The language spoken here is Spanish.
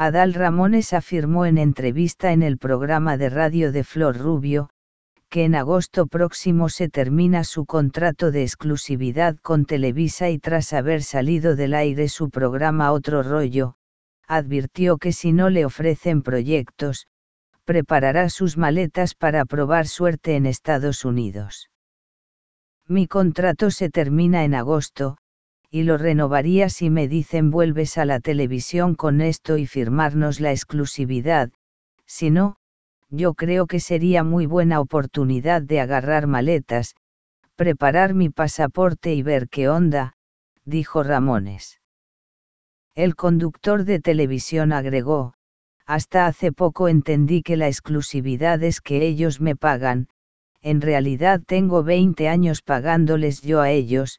Adal Ramones afirmó en entrevista en el programa de radio de Flor Rubio, que en agosto próximo se termina su contrato de exclusividad con Televisa y tras haber salido del aire su programa Otro Rollo, advirtió que si no le ofrecen proyectos, preparará sus maletas para probar suerte en Estados Unidos. Mi contrato se termina en agosto, y lo renovaría si me dicen vuelves a la televisión con esto y firmarnos la exclusividad, si no, yo creo que sería muy buena oportunidad de agarrar maletas, preparar mi pasaporte y ver qué onda, dijo Ramones. El conductor de televisión agregó, hasta hace poco entendí que la exclusividad es que ellos me pagan, en realidad tengo 20 años pagándoles yo a ellos,